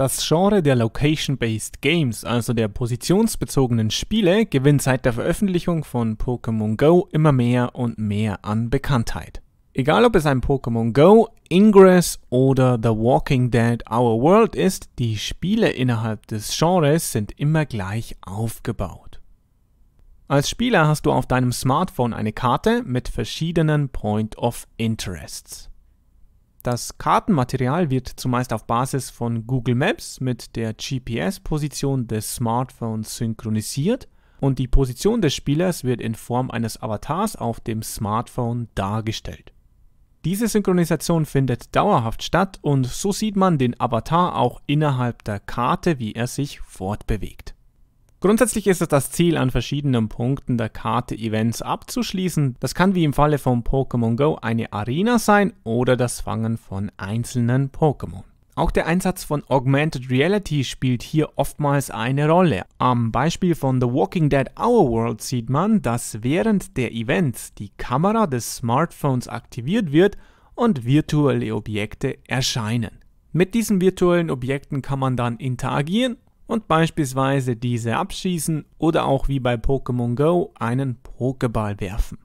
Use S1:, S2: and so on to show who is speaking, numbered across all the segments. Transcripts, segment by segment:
S1: Das Genre der Location-Based Games, also der positionsbezogenen Spiele, gewinnt seit der Veröffentlichung von Pokémon Go immer mehr und mehr an Bekanntheit. Egal ob es ein Pokémon Go, Ingress oder The Walking Dead Our World ist, die Spiele innerhalb des Genres sind immer gleich aufgebaut. Als Spieler hast du auf deinem Smartphone eine Karte mit verschiedenen Point of Interests. Das Kartenmaterial wird zumeist auf Basis von Google Maps mit der GPS-Position des Smartphones synchronisiert und die Position des Spielers wird in Form eines Avatars auf dem Smartphone dargestellt. Diese Synchronisation findet dauerhaft statt und so sieht man den Avatar auch innerhalb der Karte, wie er sich fortbewegt. Grundsätzlich ist es das Ziel, an verschiedenen Punkten der Karte Events abzuschließen. Das kann wie im Falle von Pokémon Go eine Arena sein oder das Fangen von einzelnen Pokémon. Auch der Einsatz von Augmented Reality spielt hier oftmals eine Rolle. Am Beispiel von The Walking Dead Our World sieht man, dass während der Events die Kamera des Smartphones aktiviert wird und virtuelle Objekte erscheinen. Mit diesen virtuellen Objekten kann man dann interagieren und beispielsweise diese abschießen oder auch wie bei Pokémon Go einen Pokéball werfen.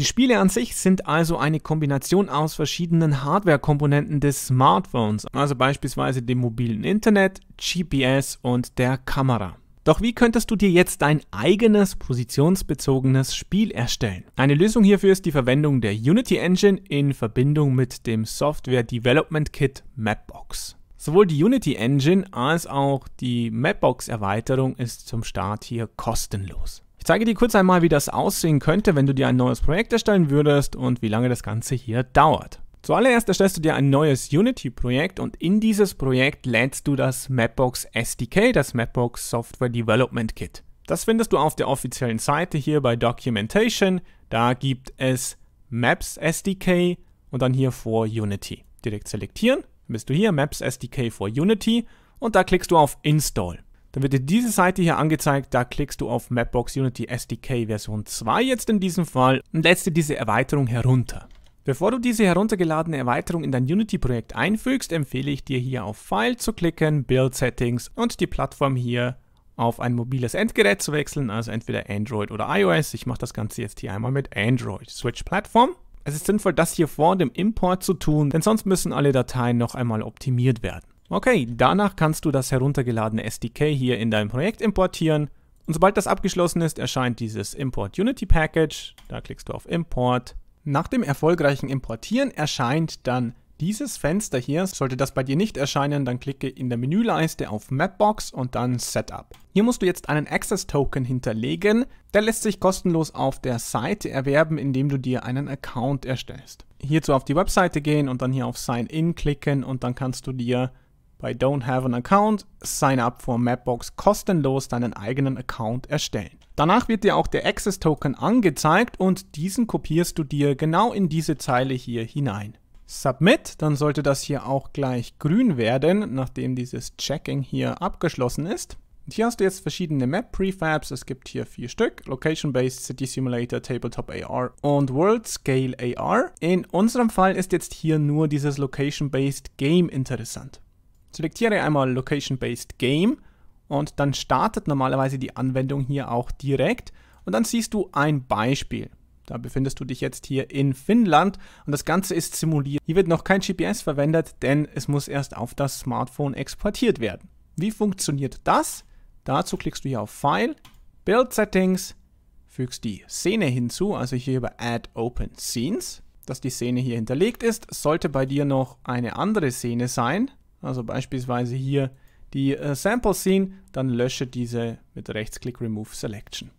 S1: Die Spiele an sich sind also eine Kombination aus verschiedenen Hardware-Komponenten des Smartphones, also beispielsweise dem mobilen Internet, GPS und der Kamera. Doch wie könntest du dir jetzt dein eigenes positionsbezogenes Spiel erstellen? Eine Lösung hierfür ist die Verwendung der Unity Engine in Verbindung mit dem Software Development Kit Mapbox. Sowohl die Unity Engine als auch die Mapbox-Erweiterung ist zum Start hier kostenlos. Ich zeige dir kurz einmal, wie das aussehen könnte, wenn du dir ein neues Projekt erstellen würdest und wie lange das Ganze hier dauert. Zuallererst erstellst du dir ein neues Unity-Projekt und in dieses Projekt lädst du das Mapbox SDK, das Mapbox Software Development Kit. Das findest du auf der offiziellen Seite hier bei Documentation. Da gibt es Maps SDK und dann hier vor Unity. Direkt selektieren bist du hier, Maps SDK for Unity und da klickst du auf Install. Dann wird dir diese Seite hier angezeigt, da klickst du auf Mapbox Unity SDK Version 2 jetzt in diesem Fall und lädst dir diese Erweiterung herunter. Bevor du diese heruntergeladene Erweiterung in dein Unity-Projekt einfügst, empfehle ich dir hier auf File zu klicken, Build Settings und die Plattform hier auf ein mobiles Endgerät zu wechseln, also entweder Android oder iOS. Ich mache das Ganze jetzt hier einmal mit Android. Switch Plattform es ist sinnvoll, das hier vor dem Import zu tun, denn sonst müssen alle Dateien noch einmal optimiert werden. Okay, danach kannst du das heruntergeladene SDK hier in dein Projekt importieren. Und sobald das abgeschlossen ist, erscheint dieses Import Unity Package. Da klickst du auf Import. Nach dem erfolgreichen Importieren erscheint dann dieses Fenster hier, sollte das bei dir nicht erscheinen, dann klicke in der Menüleiste auf Mapbox und dann Setup. Hier musst du jetzt einen Access Token hinterlegen, der lässt sich kostenlos auf der Seite erwerben, indem du dir einen Account erstellst. Hierzu auf die Webseite gehen und dann hier auf Sign In klicken und dann kannst du dir bei Don't Have an Account Sign Up for Mapbox kostenlos deinen eigenen Account erstellen. Danach wird dir auch der Access Token angezeigt und diesen kopierst du dir genau in diese Zeile hier hinein. Submit, dann sollte das hier auch gleich grün werden, nachdem dieses Checking hier abgeschlossen ist. Und hier hast du jetzt verschiedene Map-Prefabs, es gibt hier vier Stück, Location-Based, City Simulator, Tabletop AR und World Scale AR. In unserem Fall ist jetzt hier nur dieses Location-Based Game interessant. Selektiere einmal Location-Based Game und dann startet normalerweise die Anwendung hier auch direkt und dann siehst du ein Beispiel. Da befindest du dich jetzt hier in Finnland und das Ganze ist simuliert. Hier wird noch kein GPS verwendet, denn es muss erst auf das Smartphone exportiert werden. Wie funktioniert das? Dazu klickst du hier auf File, Build Settings, fügst die Szene hinzu, also hier über Add Open Scenes, dass die Szene hier hinterlegt ist. Sollte bei dir noch eine andere Szene sein, also beispielsweise hier die äh, Sample Scene, dann lösche diese mit Rechtsklick Remove Selection.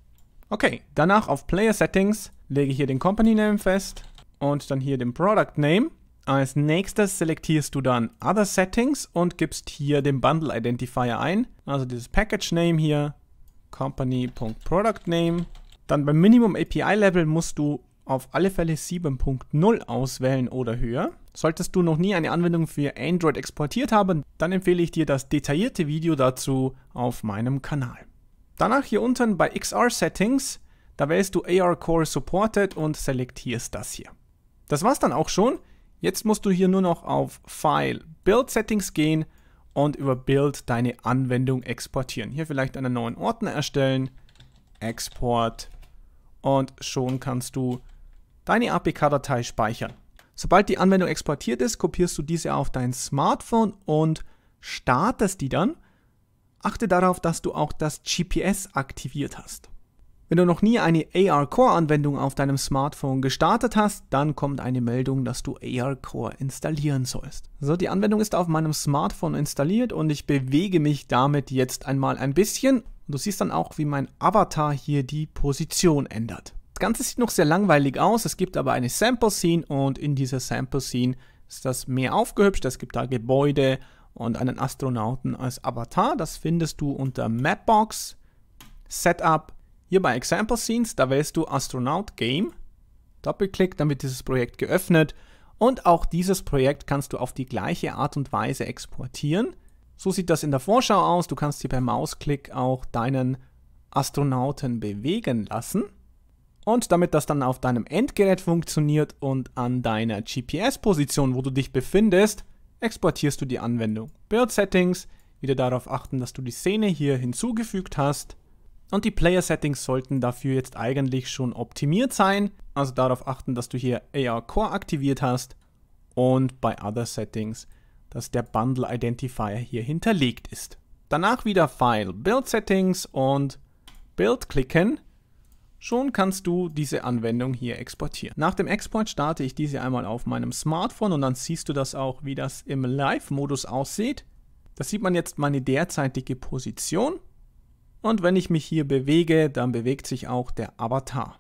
S1: Okay, danach auf Player Settings, lege hier den Company Name fest und dann hier den Product Name. Als nächstes selektierst du dann Other Settings und gibst hier den Bundle Identifier ein. Also dieses Package Name hier, Company.Product Name. Dann beim Minimum API Level musst du auf alle Fälle 7.0 auswählen oder höher. Solltest du noch nie eine Anwendung für Android exportiert haben, dann empfehle ich dir das detaillierte Video dazu auf meinem Kanal. Danach hier unten bei XR Settings da wählst du AR Core Supported und selektierst das hier. Das war's dann auch schon. Jetzt musst du hier nur noch auf File Build Settings gehen und über Build deine Anwendung exportieren. Hier vielleicht einen neuen Ordner erstellen, Export und schon kannst du deine APK-Datei speichern. Sobald die Anwendung exportiert ist, kopierst du diese auf dein Smartphone und startest die dann. Achte darauf, dass du auch das GPS aktiviert hast. Wenn du noch nie eine AR Core Anwendung auf deinem Smartphone gestartet hast, dann kommt eine Meldung, dass du AR Core installieren sollst. So, die Anwendung ist auf meinem Smartphone installiert und ich bewege mich damit jetzt einmal ein bisschen. Du siehst dann auch, wie mein Avatar hier die Position ändert. Das Ganze sieht noch sehr langweilig aus, es gibt aber eine Sample Scene und in dieser Sample Scene ist das mehr aufgehübscht. Es gibt da Gebäude und einen Astronauten als Avatar. Das findest du unter Mapbox, Setup, hier bei Example Scenes, da wählst du Astronaut Game, Doppelklick, dann wird dieses Projekt geöffnet und auch dieses Projekt kannst du auf die gleiche Art und Weise exportieren. So sieht das in der Vorschau aus, du kannst hier per Mausklick auch deinen Astronauten bewegen lassen. Und damit das dann auf deinem Endgerät funktioniert und an deiner GPS-Position, wo du dich befindest, exportierst du die Anwendung. Build Settings, wieder darauf achten, dass du die Szene hier hinzugefügt hast und die Player Settings sollten dafür jetzt eigentlich schon optimiert sein. Also darauf achten, dass du hier AR Core aktiviert hast und bei Other Settings, dass der Bundle Identifier hier hinterlegt ist. Danach wieder File Build Settings und Build klicken. Schon kannst du diese Anwendung hier exportieren. Nach dem Export starte ich diese einmal auf meinem Smartphone und dann siehst du das auch, wie das im Live-Modus aussieht. Das sieht man jetzt meine derzeitige Position. Und wenn ich mich hier bewege, dann bewegt sich auch der Avatar.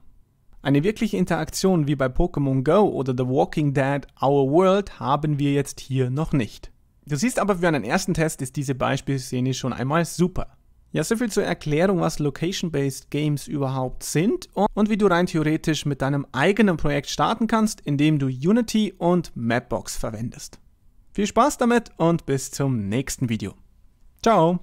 S1: Eine wirkliche Interaktion wie bei Pokémon Go oder The Walking Dead Our World haben wir jetzt hier noch nicht. Du siehst aber, für einen ersten Test ist diese Beispielszene schon einmal super. Ja, soviel zur Erklärung, was Location-Based Games überhaupt sind und wie du rein theoretisch mit deinem eigenen Projekt starten kannst, indem du Unity und Mapbox verwendest. Viel Spaß damit und bis zum nächsten Video. Ciao!